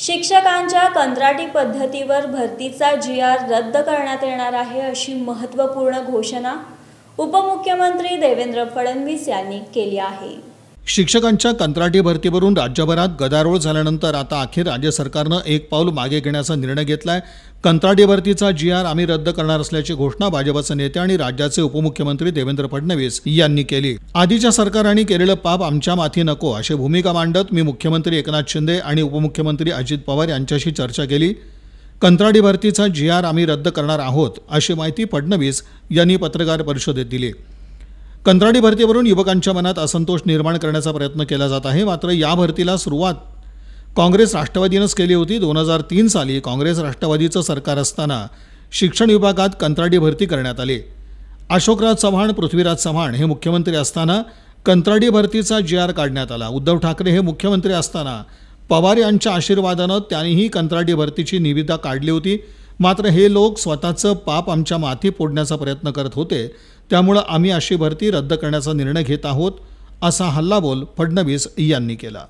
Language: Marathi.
शिक्षकांच्या कंत्राटी पद्धतीवर भरतीचा जी आर रद्द करण्यात येणार आहे अशी महत्त्वपूर्ण घोषणा उपमुख्यमंत्री देवेंद्र फडणवीस यांनी केली आहे शिक्षकांच्या कंत्राटी भरतीवरून राज्यभरात गदारोळ झाल्यानंतर आता अखेर राज्य सरकारनं एक पाऊल मागे घेण्याचा निर्णय घेतला आहे कंत्राटी भरतीचा जी आर आम्ही रद्द करणार असल्याची घोषणा भाजपचे नेते आणि राज्याचे उपमुख्यमंत्री देवेंद्र फडणवीस यांनी केली आधीच्या सरकारने केलेलं पाप आमच्या माथी नको अशी भूमिका मांडत मी मुख्यमंत्री एकनाथ शिंदे आणि उपमुख्यमंत्री अजित पवार यांच्याशी चर्चा केली कंत्राटी भरतीचा जी आर आम्ही रद्द करणार आहोत अशी माहिती फडणवीस यांनी पत्रकार परिषदेत दिली कंत्राटी भरतीवरून युवकांच्या मनात असंतोष निर्माण करण्याचा प्रयत्न केला जात आहे मात्र या भरतीला सुरुवात काँग्रेस राष्ट्रवादीनंच केली होती दोन हजार तीन साली काँग्रेस राष्ट्रवादीचं सरकार असताना शिक्षण विभागात कंत्राटी भरती करण्यात आली अशोकराज चव्हाण पृथ्वीराज चव्हाण हे मुख्यमंत्री असताना कंत्राटी भरतीचा जी आर काढण्यात आला उद्धव ठाकरे हे मुख्यमंत्री असताना पवार यांच्या आशीर्वादानं त्यांनीही कंत्राटी भरतीची निविदा काढली होती मात्र हे लोक स्वतःचं पाप आमच्या माथी फोडण्याचा प्रयत्न करत होते त्यामुळं आम्ही अशी भरती रद्द करण्याचा निर्णय घेत आहोत असा हल्लाबोल फडणवीस यांनी केला